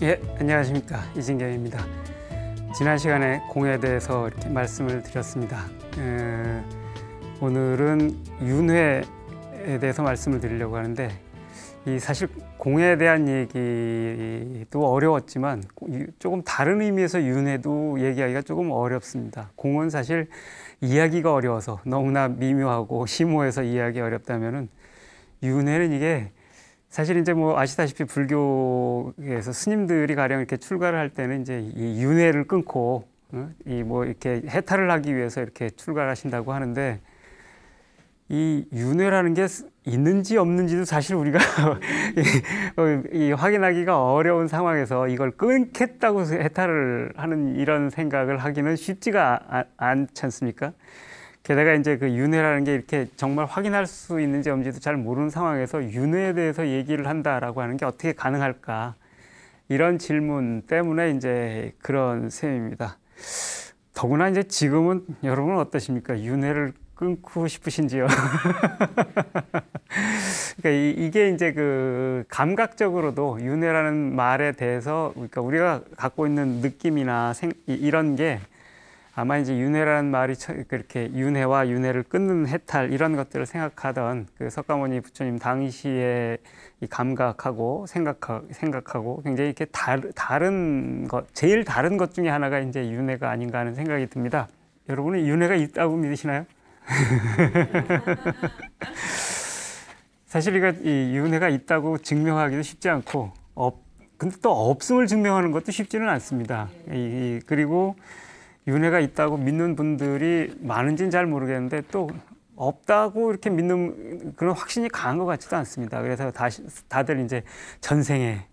예, 안녕하십니까 이진경입니다. 지난 시간에 공에 대해서 이렇게 말씀을 드렸습니다. 에, 오늘은 윤회에 대해서 말씀을 드리려고 하는데 이 사실 공에 대한 얘기도 어려웠지만 조금 다른 의미에서 윤회도 얘기하기가 조금 어렵습니다. 공은 사실 이야기가 어려워서 너무나 미묘하고 심오해서 이해기 어렵다면은 윤회는 이게 사실 이제 뭐 아시다시피 불교에서 스님들이 가령 이렇게 출가를 할 때는 이제 이 윤회를 끊고 어? 이뭐 이렇게 해탈을 하기 위해서 이렇게 출가를 하신다고 하는데 이 윤회라는 게 있는지 없는지도 사실 우리가 이, 어, 이, 확인하기가 어려운 상황에서 이걸 끊겠다고 해탈을 하는 이런 생각을 하기는 쉽지가 아, 않지 않습니까? 게다가 이제 그 윤회라는 게 이렇게 정말 확인할 수 있는지 없는지도 잘 모르는 상황에서 윤회에 대해서 얘기를 한다라고 하는 게 어떻게 가능할까 이런 질문 때문에 이제 그런 셈입니다. 더구나 이제 지금은 여러분은 어떠십니까? 윤회를 끊고 싶으신지요? 그러니까 이, 게 이제 그 감각적으로도 윤회라는 말에 대해서 그러니까 우리가 갖고 있는 느낌이나 생, 이런 게 아마 이제 윤회라는 말이 그렇게 윤회와 윤회를 끊는 해탈 이런 것들을 생각하던 그 석가모니 부처님 당시에이 감각하고 생각하, 생각하고 굉장히 이렇게 다, 다른 것 제일 다른 것 중에 하나가 이제 윤회가 아닌가 하는 생각이 듭니다. 여러분은 윤회가 있다고 믿으시나요? 사실 이거 이 윤회가 있다고 증명하기도 쉽지 않고 없 근데 또 없음을 증명하는 것도 쉽지는 않습니다. 이, 그리고 윤회가 있다고 믿는 분들이 많은지는 잘 모르겠는데 또 없다고 이렇게 믿는 그런 확신이 강한 것 같지도 않습니다. 그래서 다시 다들 이제 전생에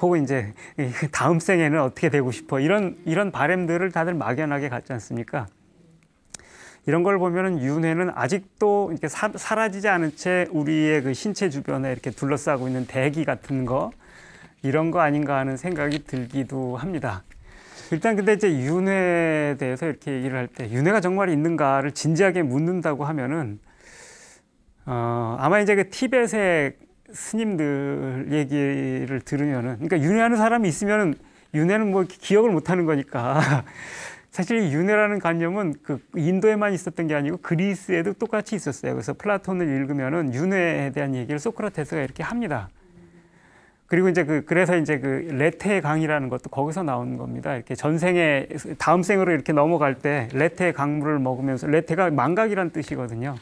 혹은 이제 그 다음 생에는 어떻게 되고 싶어 이런 이런 바램들을 다들 막연하게 갖지 않습니까? 이런 걸 보면은 윤회는 아직도 이렇게 사, 사라지지 않은 채 우리의 그 신체 주변에 이렇게 둘러싸고 있는 대기 같은 거 이런 거 아닌가 하는 생각이 들기도 합니다. 일단 근데 이제 윤회에 대해서 이렇게 얘기를 할 때 윤회가 정말 있는가를 진지하게 묻는다고 하면은 어, 아마 이제 그 티벳의 스님들 얘기를 들으면은 그러니까 윤회하는 사람이 있으면은 윤회는 뭐 기억을 못 하는 거니까 사실 이 윤회라는 관념은 그 인도에만 있었던 게 아니고 그리스에도 똑같이 있었어요. 그래서 플라톤을 읽으면은 윤회에 대한 얘기를 소크라테스가 이렇게 합니다. 그리고 이제 그 그래서 이제 그레테 강이라는 것도 거기서 나온 겁니다. 이렇게 전생에 다음 생으로 이렇게 넘어갈 때레테 강물을 먹으면서 레테가 망각이란 뜻이거든요.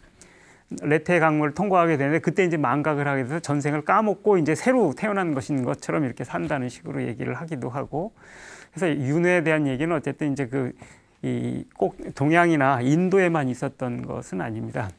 레테 강물을 통과하게 되는데 그때 이제 망각을 하게 돼서 전생을 까먹고 이제 새로 태어난 것인 것처럼 이렇게 산다는 식으로 얘기를 하기도 하고 그래서 윤회에 대한 얘기는 어쨌든 이제 그 이 꼭 동양이나 인도에만 있었던 것은 아닙니다.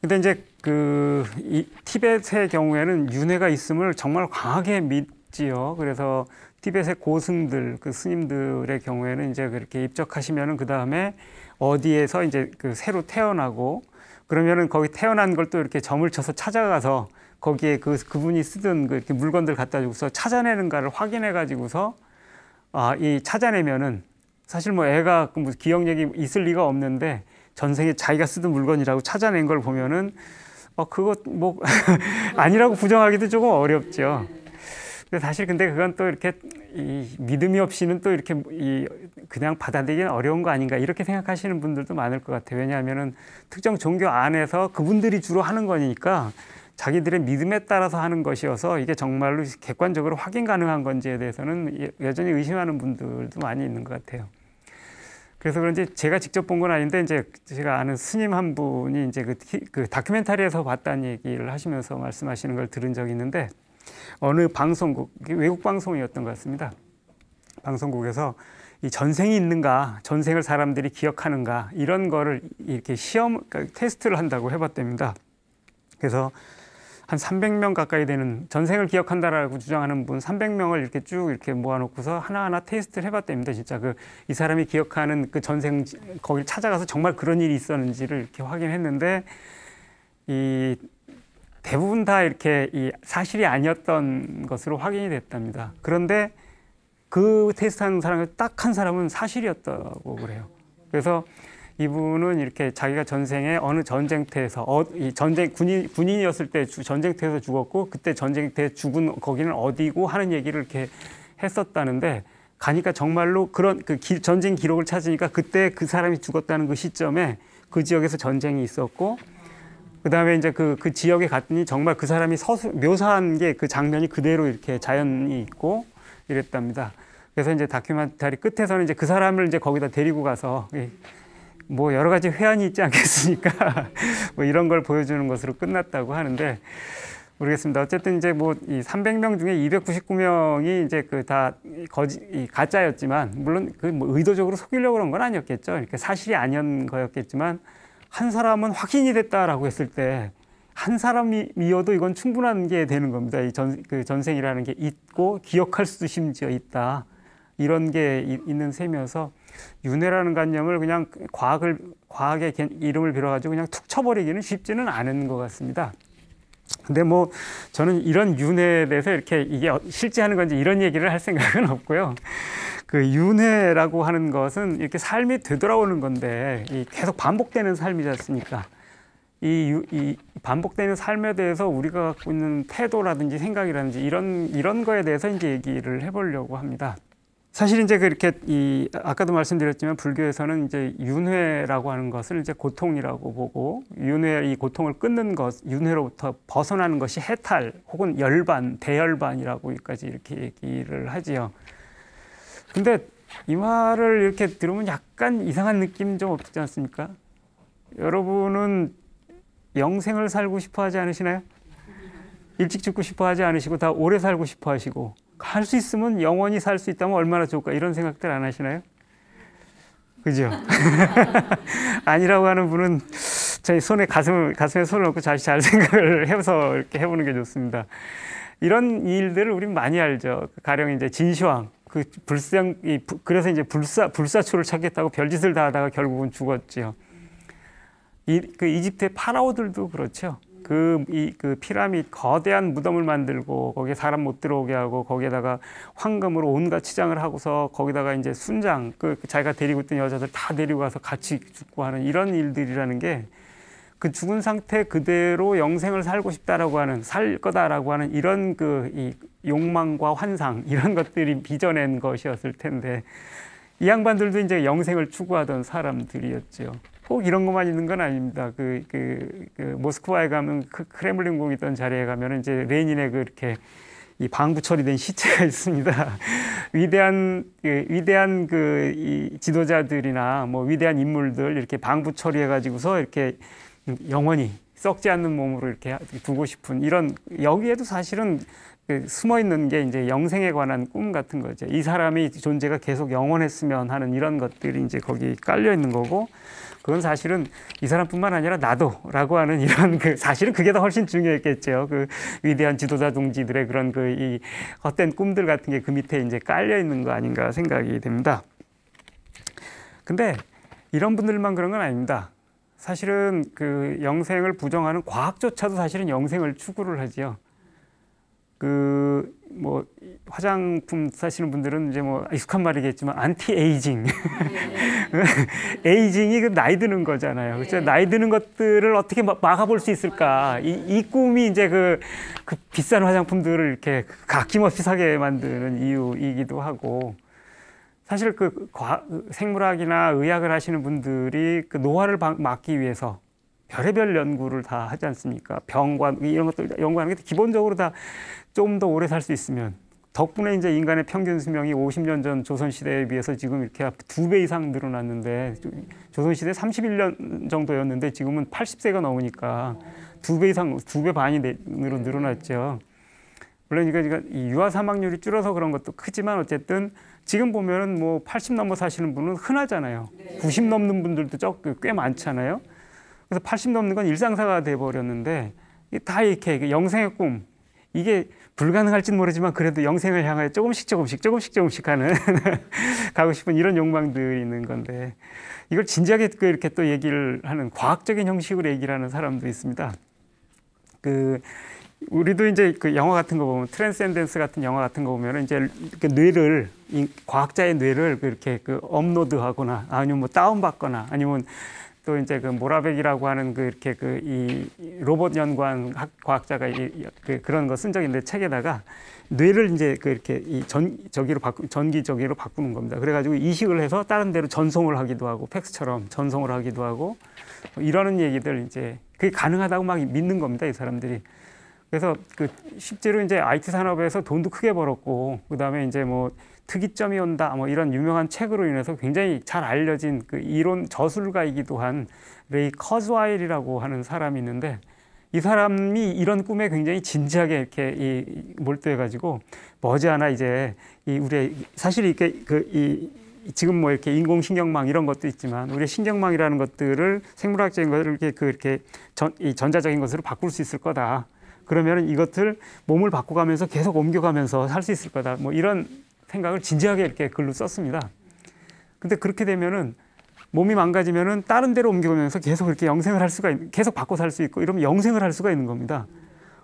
근데 이제 그이 티벳의 경우에는 윤회가 있음을 정말 강하게 믿지요. 그래서 티벳의 고승들, 그 스님들의 경우에는 이제 그렇게 입적하시면은 그 다음에 어디에서 이제 그 새로 태어나고 그러면은 거기 태어난 걸 또 이렇게 점을 쳐서 찾아가서 거기에 그 그분이 쓰던 그 이렇게 물건들 갖다 주고서 찾아내는가를 확인해 가지고서 아이 찾아내면은 사실 뭐 애가 그뭐 기억력이 있을 리가 없는데 전생에 자기가 쓰던 물건이라고 찾아낸 걸 보면은 어, 그거 뭐 아니라고 부정하기도 조금 어렵죠. 근데 사실 근데 그건 또 이렇게 이 믿음이 없이는 또 이렇게 이 그냥 받아들이기는 어려운 거 아닌가 이렇게 생각하시는 분들도 많을 것 같아요. 왜냐하면은 특정 종교 안에서 그분들이 주로 하는 거니까 자기들의 믿음에 따라서 하는 것이어서 이게 정말로 객관적으로 확인 가능한 건지에 대해서는 예, 여전히 의심하는 분들도 많이 있는 것 같아요. 그래서 그런지 제가 직접 본 건 아닌데 이제 제가 아는 스님 한 분이 이제 그, 그 다큐멘터리에서 봤다는 얘기를 하시면서 말씀하시는 걸 들은 적이 있는데 어느 방송국 외국 방송이었던 것 같습니다. 방송국에서 이 전생이 있는가, 전생을 사람들이 기억하는가 이런 거를 이렇게 시험 그러니까 테스트를 한다고 해봤답니다. 그래서 한 300명 가까이 되는 전생을 기억한다라고 주장하는 분 300명을 이렇게 쭉 이렇게 모아놓고서 하나하나 테스트를 해봤답니다. 진짜 그 이 사람이 기억하는 그 전생 거기 찾아가서 정말 그런 일이 있었는지를 이렇게 확인했는데 이 대부분 다 이렇게 이 사실이 아니었던 것으로 확인이 됐답니다. 그런데 그 테스트한 사람딱한 사람은 사실이었다고 그래요. 그래서 이분은 이렇게 자기가 전생에 어느 전쟁터에서 어, 이 전쟁 군인 군인이었을 때 주, 전쟁터에서 죽었고 그때 전쟁터에 죽은 거기는 어디고 하는 얘기를 이렇게 했었다는데 가니까 정말로 그런 그 기, 전쟁 기록을 찾으니까 그때 그 사람이 죽었다는 그 시점에 그 지역에서 전쟁이 있었고 그다음에 이제 그, 그 지역에 갔더니 정말 그 사람이 서술 묘사한 게 그 장면이 그대로 이렇게 자연이 있고 이랬답니다. 그래서 이제 다큐멘터리 끝에서는 이제 그 사람을 이제 거기다 데리고 가서 뭐 여러 가지 회한이 있지 않겠습니까? 뭐 이런 걸 보여주는 것으로 끝났다고 하는데 모르겠습니다. 어쨌든 이제 뭐이 300명 중에 299명이 이제 그 다 거지 가짜였지만 물론 그 뭐 의도적으로 속이려고 그런 건 아니었겠죠. 그러니 사실이 아니었 거였겠지만 한 사람은 확인이 됐다라고 했을 때 한 사람이어도 이건 충분한 게 되는 겁니다. 이 전 그 전생이라는 게 있고 기억할 수도 심지어 있다. 이런 게 있는 셈이어서 윤회라는 관념을 그냥 과학을 과학의 이름을 빌어가지고 그냥 툭 쳐버리기는 쉽지는 않은 것 같습니다. 근데 뭐 저는 이런 윤회에 대해서 이렇게 이게 어, 실제 하는 건지 이런 얘기를 할 생각은 없고요. 그 윤회라고 하는 것은 이렇게 삶이 되돌아오는 건데 계속 반복되는 삶이지 않습니까? 이, 이 반복되는 삶에 대해서 우리가 갖고 있는 태도라든지 생각이라든지 이런 이런 거에 대해서 이제 얘기를 해보려고 합니다. 사실 이제 그렇게 이 아까도 말씀드렸지만 불교에서는 이제 윤회라고 하는 것을 이제 고통이라고 보고 윤회 이 고통을 끊는 것 윤회로부터 벗어나는 것이 해탈 혹은 열반 대열반이라고까지 이렇게 얘기를 하지요. 근데 이 말을 이렇게 들으면 약간 이상한 느낌 좀 없지 않습니까? 여러분은 영생을 살고 싶어 하지 않으시나요? 일찍 죽고 싶어 하지 않으시고 다 오래 살고 싶어 하시고 할수 있으면 영원히 살 수 있다면 얼마나 좋을까 이런 생각들 안 하시나요? 그죠? 아니라고 하는 분은 저희 손에 가슴 가슴에 손을 얹고 다시 잘 생각을 해서 이렇게 해보는 게 좋습니다. 이런 일들을 우리 많이 알죠. 그 가령 이제 진시황 그 불상 이 그래서 이제 불사 불사초를 찾겠다고 별짓을 다 하다가 결국은 죽었지요. 이, 그 이집트의 파라오들도 그렇죠. 그, 이, 그 피라밋 거대한 무덤을 만들고 거기에 사람 못 들어오게 하고 거기에다가 황금으로 온갖 치장을 하고서 거기다가 이제 순장, 그 자기가 데리고 있던 여자들 다 데리고 가서 같이 죽고 하는 이런 일들이라는 게 그 죽은 상태 그대로 영생을 살고 싶다라고 하는 살 거다라고 하는 이런 그이 욕망과 환상 이런 것들이 빚어낸 것이었을 텐데 이 양반들도 이제 영생을 추구하던 사람들이었죠. 꼭 이런 것만 있는 건 아닙니다. 그, 그, 그 모스크바에 가면 그 크렘린궁 있던 자리에 가면 이제 레닌의 그렇게이 방구 처리된 시체가 있습니다. 위대한 그, 위대한 그 이 지도자들이나 뭐 위대한 인물들 이렇게 방구 처리해 가지고서 이렇게 영원히 썩지 않는 몸으로 이렇게 두고 싶은 이런 여기에도 사실은 그 숨어 있는 게 이제 영생에 관한 꿈 같은 거죠. 이 사람이 존재가 계속 영원했으면 하는 이런 것들이 이제 거기 깔려 있는 거고, 그건 사실은 이 사람뿐만 아니라 나도라고 하는 이런 그 사실은 그게 더 훨씬 중요했겠죠. 그 위대한 지도자 동지들의 그런 그 이 헛된 꿈들 같은 게 그 밑에 이제 깔려 있는 거 아닌가 생각이 됩니다. 근데 이런 분들만 그런 건 아닙니다. 사실은 그 영생을 부정하는 과학조차도 사실은 영생을 추구를 하지요. 그뭐 화장품 사시는 분들은 이제 뭐 익숙한 말이겠지만 안티 에이징 네. 에이징이 그 나이 드는 거잖아요. 그렇죠? 네. 나이 드는 것들을 어떻게 막아볼 수 있을까? 이, 이 꿈이 이제 그, 그 비싼 화장품들을 이렇게 가낌없이 사게 만드는 이유이기도 하고 사실 그 과, 그 생물학이나 의학을 하시는 분들이 그 노화를 막기 위해서 별의별 연구를 다 하지 않습니까? 병과 이런 것들 연구하는 게 기본적으로 다 좀 더 오래 살 수 있으면 덕분에 이제 인간의 평균 수명이 50년 전 조선 시대에 비해서 지금 이렇게 두 배 이상 늘어났는데 조선 시대 31년 정도였는데 지금은 80세가 넘으니까 두 배 이상 두 배 반이 늘어났죠. 물론 이거 이 유아 사망률이 줄어서 그런 것도 크지만 어쨌든 지금 보면은 뭐80 넘어 사시는 분은 흔하잖아요. 90 넘는 분들도 꽤 많잖아요. 그래서 80 넘는 건 일상사가 돼버렸는데 다 이렇게 영생의 꿈 이게 불가능할진 모르지만 그래도 영생을 향하여 조금씩 조금씩 조금씩 조금씩 하는 가고 싶은 이런 욕망들이 있는 건데 이걸 진지하게 이렇게 또 얘기를 하는 과학적인 형식으로 얘기를 하는 사람도 있습니다. 그 우리도 이제 그 영화 같은 거 보면 트랜스엔덴스 같은 영화 같은 거 보면 이제 그 뇌를 과학자의 뇌를 그렇게 그 업로드하거나 아니면 뭐 다운받거나 아니면 또 이제 그 모라백이라고 하는 그 이렇게 그 이 로봇 연구한 학, 과학자가 이, 그 그런 거 쓴 적이 있는데 책에다가 뇌를 이제 그 이렇게 이 전 저기로 바꾸 전기 저기로 바꾸는 겁니다. 그래가지고 이식을 해서 다른 데로 전송을 하기도 하고 팩스처럼 전송을 하기도 하고 뭐 이러는 얘기들 이제 그게 가능하다고 막 믿는 겁니다. 이 사람들이 그래서 그 실제로 이제 IT 산업에서 돈도 크게 벌었고 그다음에 이제 뭐 특이점이 온다 뭐 이런 유명한 책으로 인해서 굉장히 잘 알려진 그 이론 저술가이기도 한 레이 커즈와일이라고 하는 사람이 있는데 이 사람이 이런 꿈에 굉장히 진지하게 이렇게 이 몰두해 가지고 머지않아 이제 이우리 사실 이렇게 그이 지금 뭐 이렇게 인공신경망 이런 것도 있지만 우리의 신경망이라는 것들을 생물학적인 것을 이렇게 그 이렇게 전, 이 전자적인 것으로 바꿀 수 있을 거다. 그러면 이것을 몸을 바꿔가면서 계속 옮겨가면서 살 수 있을 거다. 뭐 이런 생각을 진지하게 이렇게 글로 썼습니다. 근데 그렇게 되면은 몸이 망가지면은 다른 데로 옮겨가면서 계속 이렇게 영생을 할 수가 있, 계속 바꿔 살 수 있고 이러면 영생을 할 수가 있는 겁니다.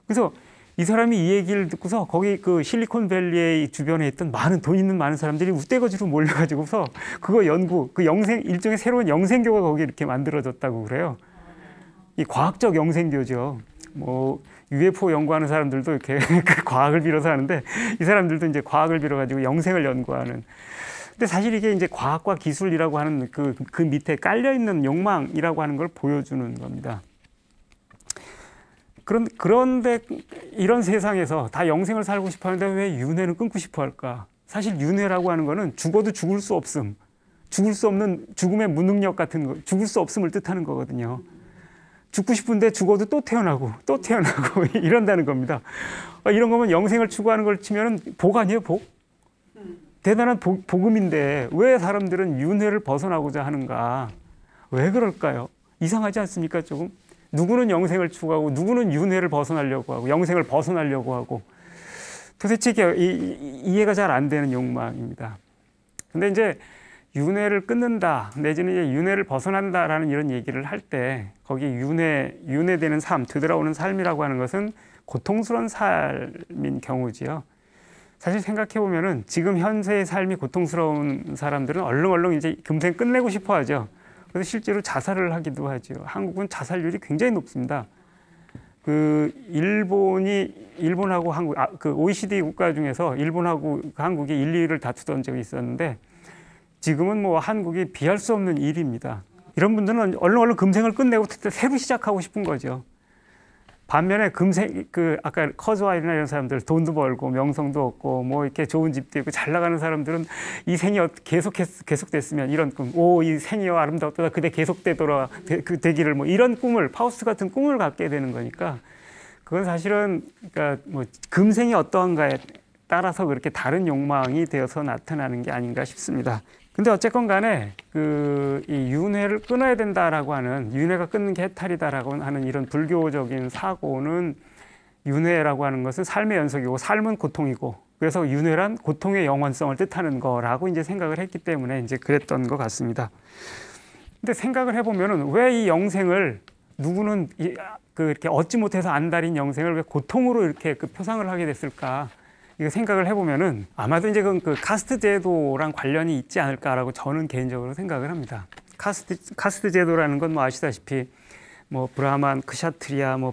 그래서 이 사람이 이 얘기를 듣고서 거기 그 실리콘밸리의 주변에 있던 많은 돈 있는 많은 사람들이 우대거지로 몰려가지고서 그거 연구 그 영생 일종의 새로운 영생교가 거기 이렇게 만들어졌다고 그래요. 이 과학적 영생교죠. 뭐 UFO 연구하는 사람들도 이렇게 그 과학을 빌어서 하는데 이 사람들도 이제 과학을 빌어가지고 영생을 연구하는. 근데 사실 이게 이제 과학과 기술이라고 하는 그, 그 밑에 깔려있는 욕망이라고 하는 걸 보여주는 겁니다. 그런, 그런데 이런 세상에서 다 영생을 살고 싶어 하는데 왜 윤회는 끊고 싶어 할까? 사실 윤회라고 하는 거는 죽어도 죽을 수 없음. 죽을 수 없는 죽음의 무능력 같은 거, 죽을 수 없음을 뜻하는 거거든요. 죽고 싶은데 죽어도 또 태어나고 또 태어나고 이런다는 겁니다. 아, 이런 거면 영생을 추구하는 걸치면복 아니에요, 복? 대단한 복, 복음인데 왜 사람들은 윤회를 벗어나고자 하는가? 왜 그럴까요? 이상하지 않습니까, 조금? 누구는 영생을 추구하고 누구는 윤회를 벗어나려고 하고 영생을 벗어나려고 하고 도대체 이해가 잘 안 되는 욕망입니다. 근데 이제 윤회를 끊는다 내지는 이제 윤회를 벗어난다라는 이런 얘기를 할 때 거기 윤회 윤회되는 삶 되돌아오는 삶이라고 하는 것은 고통스러운 삶인 경우지요. 사실 생각해 보면은 지금 현세의 삶이 고통스러운 사람들은 얼렁얼렁 이제 금세 끝내고 싶어 하죠. 그래서 실제로 자살을 하기도 하죠. 한국은 자살률이 굉장히 높습니다. 그 일본이 일본하고 한국 아, 그 OECD 국가 중에서 일본하고 한국이 1, 2위를 다투던 적이 있었는데 지금은 뭐 한국이 비할 수 없는 일입니다. 이런 분들은 얼른 얼른 금생을 끝내고 새로 시작하고 싶은 거죠. 반면에 금생 그 아까 커즈와이나 이런 사람들 돈도 벌고 명성도 얻고 뭐 이렇게 좋은 집도 있고 잘 나가는 사람들은 이 생이 어, 계속 계속됐으면 이런 꿈 오 이 생이여 아름답다 그대 계속되더라 되, 그 되기를 뭐 이런 꿈을 파우스 같은 꿈을 갖게 되는 거니까 그건 사실은 그러니까 뭐 금생이 어떠한가에 따라서 그렇게 다른 욕망이 되어서 나타나는 게 아닌가 싶습니다. 근데 어쨌건 간에 그 이 윤회를 끊어야 된다라고 하는 윤회가 끊는 게 해탈이다라고 하는 이런 불교적인 사고는 윤회라고 하는 것은 삶의 연속이고 삶은 고통이고 그래서 윤회란 고통의 영원성을 뜻하는 거라고 이제 생각을 했기 때문에 이제 그랬던 것 같습니다. 근데 생각을 해보면은 왜 이 영생을 누구는 이, 아, 그 이렇게 얻지 못해서 안달인 영생을 왜 고통으로 이렇게 그 표상을 하게 됐을까? 이거 생각을 해보면은 아마도 이제 그 카스트 제도랑 관련이 있지 않을까라고 저는 개인적으로 생각을 합니다. 카스트, 카스트 제도라는 건 뭐 아시다시피 뭐 브라만, 크샤트리아, 뭐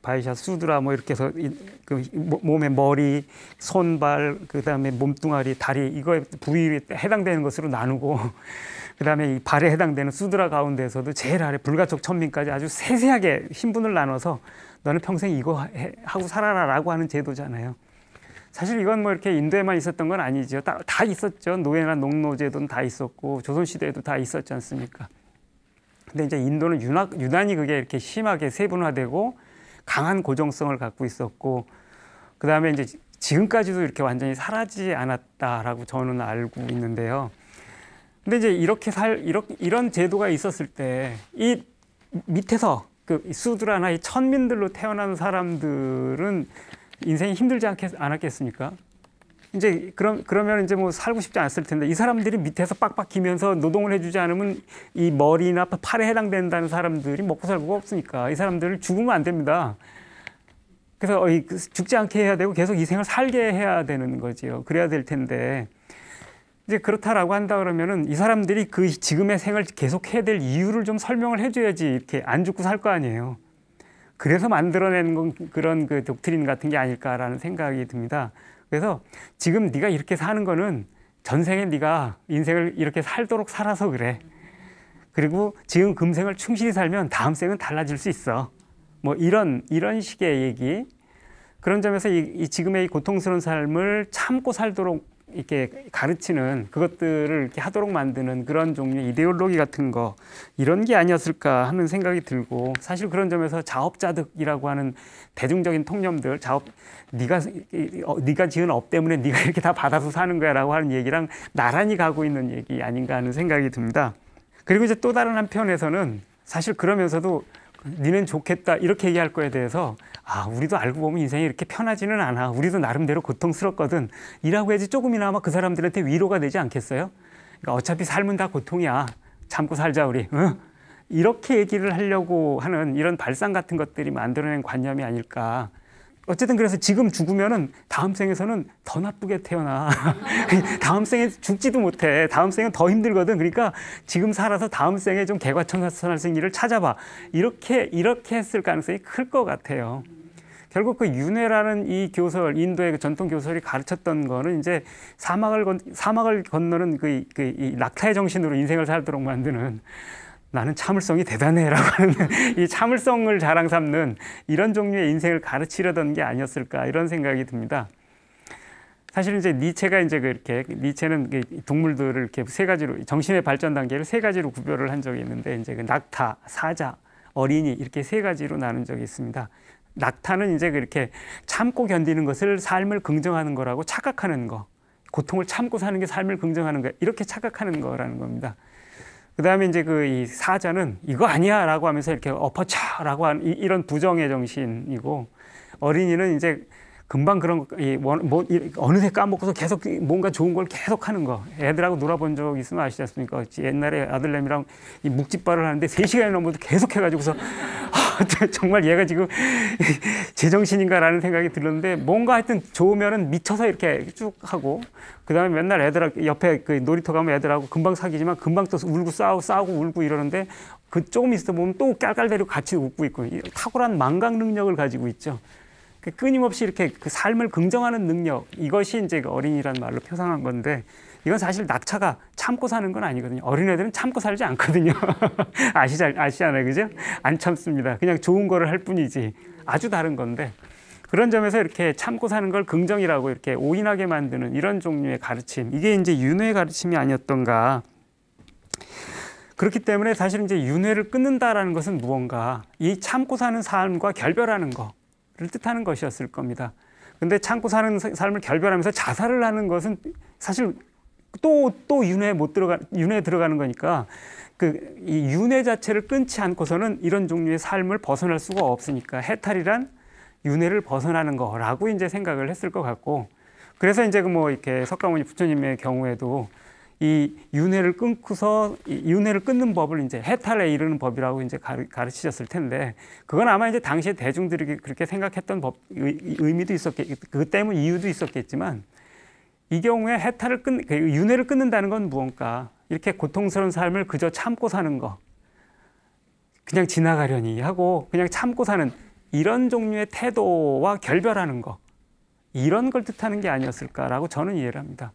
바이, 샤 수드라 뭐 이렇게 해서 이, 그 뭐, 몸의 머리, 손발, 그다음에 몸뚱아리, 다리 이거 부위에 해당되는 것으로 나누고 그다음에 이 발에 해당되는 수드라 가운데서도 제일 아래 불가촉 천민까지 아주 세세하게 신분을 나눠서 너는 평생 이거 해, 하고 살아라라고 하는 제도잖아요. 사실 이건 뭐 이렇게 인도에만 있었던 건 아니죠. 다, 다 있었죠. 노예나 농노제도는 다 있었고 조선시대에도 다 있었지 않습니까? 근데 이제 인도는 유난, 유난히 그게 이렇게 심하게 세분화되고 강한 고정성을 갖고 있었고 그 다음에 이제 지금까지도 이렇게 완전히 사라지지 않았다라고 저는 알고 있는데요. 근데 이제 이렇게 살 이렇게 이런 제도가 있었을 때 이 밑에서 그 수드라나 이 천민들로 태어난 사람들은 인생이 힘들지 않겠, 않았겠습니까? 이제 그럼 그러면 이제 뭐 살고 싶지 않았을 텐데 이 사람들이 밑에서 빡빡 기면서 노동을 해주지 않으면 이 머리나 팔에 해당된다는 사람들이 먹고 살고가 없으니까 이 사람들을 죽으면 안 됩니다. 그래서 그 죽지 않게 해야 되고 계속 이 생을 살게 해야 되는 거지요. 그래야 될 텐데 이제 그렇다라고 한다 그러면은 이 사람들이 그 지금의 생을 계속 해야 될 이유를 좀 설명을 해줘야지 이렇게 안 죽고 살 거 아니에요. 그래서 만들어낸 건 그런 그 독트린 같은 게 아닐까라는 생각이 듭니다. 그래서 지금 네가 이렇게 사는 거는 전생에 네가 인생을 이렇게 살도록 살아서 그래. 그리고 지금 금생을 충실히 살면 다음 생은 달라질 수 있어. 뭐 이런 이런 식의 얘기. 그런 점에서 이, 이 지금의 이 고통스러운 삶을 참고 살도록 이렇게 가르치는 그것들을 이렇게 하도록 만드는 그런 종류의 이데올로기 같은 거 이런 게 아니었을까 하는 생각이 들고 사실 그런 점에서 자업자득이라고 하는 대중적인 통념들 자업 네가 어, 네가 지은 업 때문에 네가 이렇게 다 받아서 사는 거야라고 하는 얘기랑 나란히 가고 있는 얘기 아닌가 하는 생각이 듭니다. 그리고 이제 또 다른 한편에서는 사실 그러면서도 니는 좋겠다 이렇게 얘기할 거에 대해서 아 우리도 알고 보면 인생이 이렇게 편하지는 않아 우리도 나름대로 고통스럽거든 이라고 해야지 조금이나마 그 사람들한테 위로가 되지 않겠어요? 그러니까 어차피 삶은 다 고통이야 참고 살자 우리 응? 이렇게 얘기를 하려고 하는 이런 발상 같은 것들이 만들어낸 관념이 아닐까 어쨌든 그래서 지금 죽으면은 다음 생에서는 더 나쁘게 태어나. 다음 생에 죽지도 못해. 다음 생은 더 힘들거든. 그러니까 지금 살아서 다음 생에 좀 개과천선할 생기를 찾아봐. 이렇게 이렇게 했을 가능성이 클 것 같아요. 결국 그 윤회라는 이 교설, 인도의 그 전통 교설이 가르쳤던 거는 이제 사막을 건 사막을 건너는 그, 그 낙타의 정신으로 인생을 살도록 만드는 나는 참을성이 대단해라고 하는 이 참을성을 자랑 삼는 이런 종류의 인생을 가르치려던 게 아니었을까 이런 생각이 듭니다. 사실 이제 니체가 이제 그렇게 니체는 그 동물들을 이렇게 세 가지로 정신의 발전 단계를 세 가지로 구별을 한 적이 있는데 이제 그 낙타, 사자, 어린이 이렇게 세 가지로 나눈 적이 있습니다. 낙타는 이제 그렇게 참고 견디는 것을 삶을 긍정하는 거라고 착각하는 거, 고통을 참고 사는 게 삶을 긍정하는 거 이렇게 착각하는 거라는 겁니다. 그다음에 이제 그 이 사자는 이거 아니야라고 하면서 이렇게 엎어쳐라고 하는 이런 부정의 정신이고 어린이는 이제 금방 그런 이, 뭐, 어느새 까먹고서 계속 뭔가 좋은 걸 계속 하는 거. 애들하고 놀아본 적 있으면 아시지 않습니까? 옛날에 아들내미랑 이묵집발을 하는데 세시간이 넘어도 계속 해가지고서 아, 정말 얘가 지금 제정신인가라는 생각이 들었는데 뭔가 하여튼 좋으면은 미쳐서 이렇게 쭉 하고 그다음에 맨날 애들하고 옆에 그 놀이터 가면 애들하고 금방 사귀지만 금방 또 울고 싸우고 싸우고 울고 이러는데 그 조금 있어 보면 또 깔깔대리고 같이 웃고 있고 이 탁월한 망각 능력을 가지고 있죠. 그 끊임없이 이렇게 그 삶을 긍정하는 능력 이것이 이제 그 어린이란 말로 표상한 건데 이건 사실 낙차가 참고 사는 건 아니거든요. 어린애들은 참고 살지 않거든요. 아시지 아시잖아요, 그죠? 안 참습니다. 그냥 좋은 거를 할 뿐이지 아주 다른 건데 그런 점에서 이렇게 참고 사는 걸 긍정이라고 이렇게 오인하게 만드는 이런 종류의 가르침 이게 이제 윤회 가르침이 아니었던가. 그렇기 때문에 사실 이제 윤회를 끊는다라는 것은 무언가 이 참고 사는 삶과 결별하는 거 뜻하는 것이었을 겁니다. 근데 참고 사는 삶을 결별하면서 자살을 하는 것은 사실 또, 또 윤회에 못 들어가, 윤회에 들어가는 거니까 그 이 윤회 자체를 끊지 않고서는 이런 종류의 삶을 벗어날 수가 없으니까 해탈이란 윤회를 벗어나는 거라고 이제 생각을 했을 것 같고 그래서 이제 그 뭐 이렇게 석가모니 부처님의 경우에도 이 윤회를 끊고서 윤회를 끊는 법을 이제 해탈에 이르는 법이라고 이제 가르치셨을 텐데 그건 아마 이제 당시에 대중들이 그렇게 생각했던 법 의미도 있었겠 그 때문 이유도 있었겠지만 이 경우에 해탈을 끊 그 윤회를 끊는다는 건 무언가 이렇게 고통스러운 삶을 그저 참고 사는 거 그냥 지나가려니 하고 그냥 참고 사는 이런 종류의 태도와 결별하는 거 이런 걸 뜻하는 게 아니었을까라고 저는 이해를 합니다.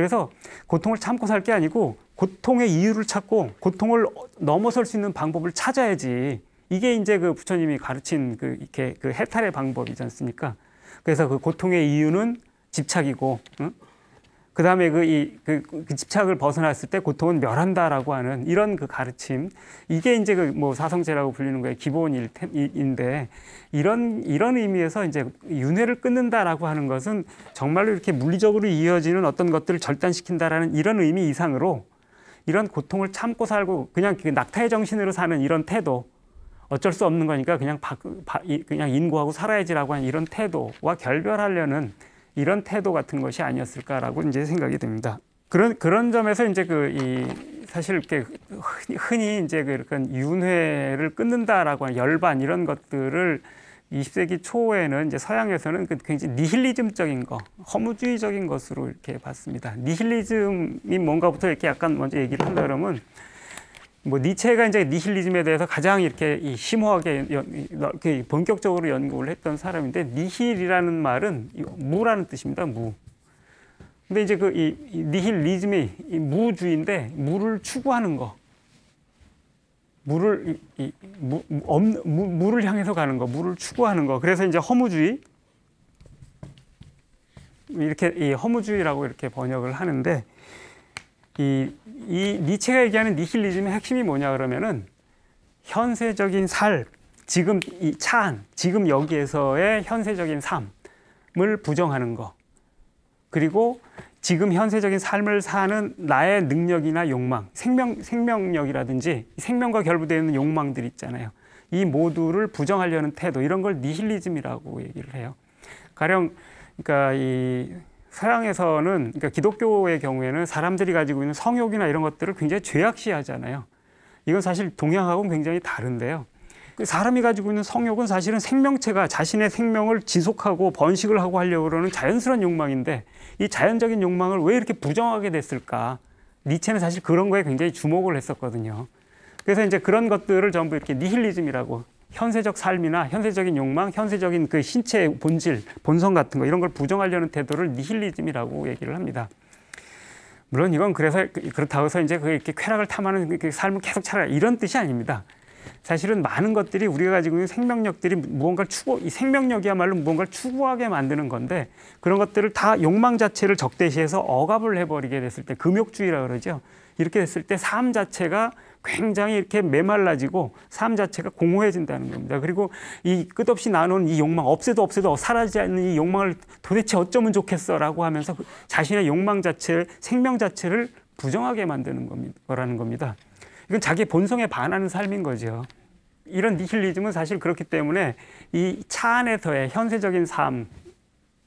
그래서 고통을 참고 살 게 아니고 고통의 이유를 찾고 고통을 넘어설 수 있는 방법을 찾아야지. 이게 이제 그 부처님이 가르친 그 이렇게 그 해탈의 방법이지 않습니까? 그래서 그 고통의 이유는 집착이고 응? 그다음에 그이그 그, 그 집착을 벗어났을 때 고통은 멸한다라고 하는 이런 그 가르침 이게 이제 그 뭐 사성제라고 불리는 거의 기본인데 이런 이런 의미에서 이제 윤회를 끊는다라고 하는 것은 정말로 이렇게 물리적으로 이어지는 어떤 것들을 절단시킨다라는 이런 의미 이상으로 이런 고통을 참고 살고 그냥 그 낙타의 정신으로 사는 이런 태도 어쩔 수 없는 거니까 그냥 바, 바, 그냥 인고하고 살아야지라고 하는 이런 태도와 결별하려는 이런 태도 같은 것이 아니었을까라고 이제 생각이 됩니다. 그런 그런 점에서 이제 그이 사실 이렇게 흔히 이제 그약 윤회를 끊는다라고 하는 열반 이런 것들을 20세기 초에는 이제 서양에서는 그 굉장히 니힐리즘적인 거, 허무주의적인 것으로 이렇게 봤습니다. 니힐리즘이 뭔가부터 이렇게 약간 먼저 얘기를 한다 그러면 뭐 니체가 이제 니힐리즘에 대해서 가장 이렇게 이 심오하게 연, 본격적으로 연구를 했던 사람인데 니힐이라는 말은 무라는 뜻입니다. 무. 근데 이제 그이 니힐리즘이 이 무주의인데 무를 추구하는 거. 무를 이, 이 무, 없는, 무, 무를 향해서 가는 거, 무를 추구하는 거. 그래서 이제 허무주의 이렇게 이 허무주의라고 이렇게 번역을 하는데 이이 니체가 얘기하는 니힐리즘의 핵심이 뭐냐 그러면은 현세적인 삶, 지금 이 찬, 지금 여기에서의 현세적인 삶을 부정하는 거. 그리고 지금 현세적인 삶을 사는 나의 능력이나 욕망, 생명, 생명력이라든지 생명과 결부되어 있는 욕망들 있잖아요. 이 모두를 부정하려는 태도, 이런 걸 니힐리즘이라고 얘기를 해요. 가령, 그러니까 이 서양에서는 그러니까 기독교의 경우에는 사람들이 가지고 있는 성욕이나 이런 것들을 굉장히 죄악시하잖아요. 이건 사실 동양하고는 굉장히 다른데요. 그 사람이 가지고 있는 성욕은 사실은 생명체가 자신의 생명을 지속하고 번식을 하고 하려고 그러는 자연스러운 욕망인데 이 자연적인 욕망을 왜 이렇게 부정하게 됐을까? 니체는 사실 그런 거에 굉장히 주목을 했었거든요. 그래서 이제 그런 것들을 전부 이렇게 니힐리즘이라고 현세적 삶이나 현세적인 욕망, 현세적인 그 신체의 본질, 본성 같은 거 이런 걸 부정하려는 태도를 니힐리즘이라고 얘기를 합니다. 물론 이건 그래서 그렇다고 해서 이제 그렇게 쾌락을 탐하는 그, 그 삶을 계속 살아 이런 뜻이 아닙니다. 사실은 많은 것들이 우리가 가지고 있는 생명력들이 무언가를 추구, 이 생명력이야말로 무언가를 추구하게 만드는 건데 그런 것들을 다 욕망 자체를 적대시해서 억압을 해버리게 됐을 때 금욕주의라 그러죠. 이렇게 됐을 때 삶 자체가 굉장히 이렇게 메말라지고 삶 자체가 공허해진다는 겁니다. 그리고 이 끝없이 나누는 이 욕망, 없애도 없애도 사라지지 않는 이 욕망을 도대체 어쩌면 좋겠어라고 하면서 그 자신의 욕망 자체를, 생명 자체를 부정하게 만드는 거라는 겁니다. 이건 자기 본성에 반하는 삶인 거죠. 이런 니힐리즘은 사실 그렇기 때문에 이 차 안에서의 현세적인 삶,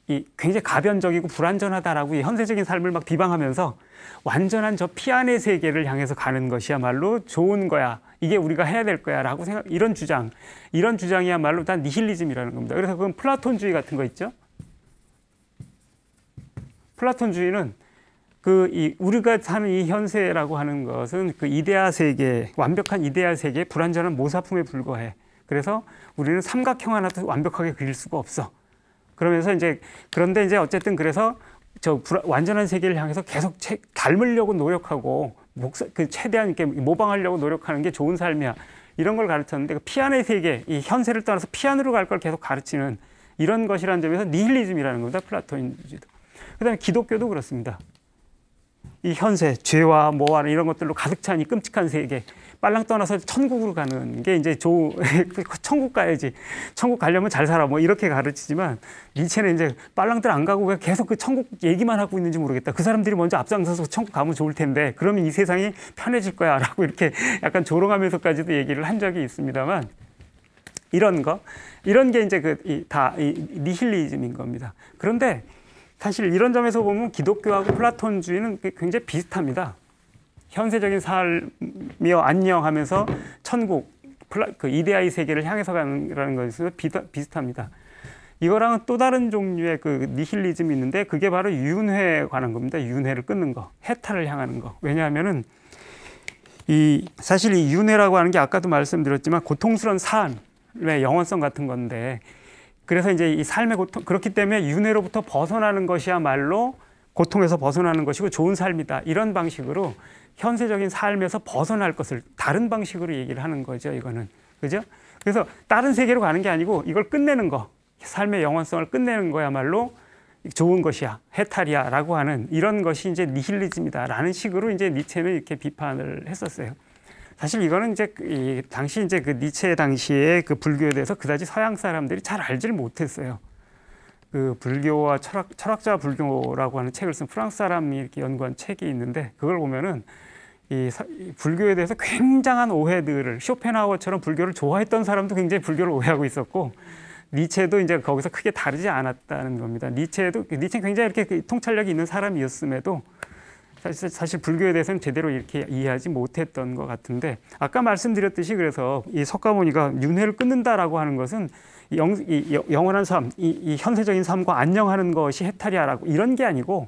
이 굉장히 가변적이고 불완전하다라고 현세적인 삶을 막 비방하면서 완전한 저 피안의 세계를 향해서 가는 것이야말로 좋은 거야. 이게 우리가 해야 될 거야라고 생각 이런 주장. 이런 주장이야말로 단 니힐리즘이라는 겁니다. 그래서 그건 플라톤주의 같은 거 있죠? 플라톤주의는 그 이 우리가 사는 이 현세라고 하는 것은 그 이데아 세계, 완벽한 이데아 세계 불완전한 모사품에 불과해. 그래서 우리는 삼각형 하나도 완벽하게 그릴 수가 없어. 그러면서 이제 그런데 이제 어쨌든 그래서 저 완전한 세계를 향해서 계속 채, 닮으려고 노력하고 목사, 그 최대한 이렇게 모방하려고 노력하는 게 좋은 삶이야. 이런 걸 가르쳤는데 그 피안의 세계, 이 현세를 떠나서 피안으로 갈 걸 계속 가르치는 이런 것이라는 점에서 니힐리즘이라는 겁니다. 플라톤주의도. 그다음에 기독교도 그렇습니다. 이 현세, 죄와 모와 이런 것들로 가득 찬 이 끔찍한 세계. 빨랑 떠나서 천국으로 가는 게 이제 조 천국 가야지 천국 가려면 잘 살아 뭐 이렇게 가르치지만 니체는 이제 빨랑들 안 가고 왜 계속 그 천국 얘기만 하고 있는지 모르겠다 그 사람들이 먼저 앞장서서 천국 가면 좋을 텐데 그러면 이 세상이 편해질 거야라고 이렇게 약간 조롱하면서까지도 얘기를 한 적이 있습니다만 이런 거 이런 게 이제 그다이 이, 니힐리즘인 겁니다 그런데 사실 이런 점에서 보면 기독교하고 플라톤주의는 굉장히 비슷합니다. 현세적인 삶이여 안녕하면서 천국 플라, 그 이데아의 세계를 향해서 가는것에 비슷합니다. 이거랑또 다른 종류의 그 니힐리즘이 있는데 그게 바로 윤회에 관한 겁니다. 윤회를 끊는 거, 해탈을 향하는 거. 왜냐하면은 이 사실 이 윤회라고 하는 게 아까도 말씀드렸지만 고통스러운 삶의 영원성 같은 건데 그래서 이제 이 삶의 고통 그렇기 때문에 윤회로부터 벗어나는 것이야말로 고통에서 벗어나는 것이고 좋은 삶이다 이런 방식으로 현세적인 삶에서 벗어날 것을 다른 방식으로 얘기를 하는 거죠. 이거는 그죠? 그래서 다른 세계로 가는 게 아니고 이걸 끝내는 거, 삶의 영원성을 끝내는 거야말로 좋은 것이야, 해탈이야라고 하는 이런 것이 이제 니힐리즘이다라는 식으로 이제 니체는 이렇게 비판을 했었어요. 사실 이거는 이제 그 이 당시 이제 그 니체 당시에 그 불교에 대해서 그다지 서양 사람들이 잘 알지를 못했어요. 그 불교와 철학, 철학자 불교라고 하는 책을 쓴 프랑스 사람이 이렇게 연구한 책이 있는데 그걸 보면은 이, 불교에 대해서 굉장한 오해들을 쇼펜하우어처럼 불교를 좋아했던 사람도 굉장히 불교를 오해하고 있었고 니체도 이제 거기서 크게 다르지 않았다는 겁니다. 니체도 니체 굉장히 이렇게 그 통찰력이 있는 사람이었음에도 사실, 사실 불교에 대해서는 제대로 이렇게 이해하지 못했던 것 같은데 아까 말씀드렸듯이 그래서 이 석가모니가 윤회를 끊는다라고 하는 것은 영, 이, 영원한 삶, 이, 이 현세적인 삶과 안녕하는 것이 해탈이야라고 이런 게 아니고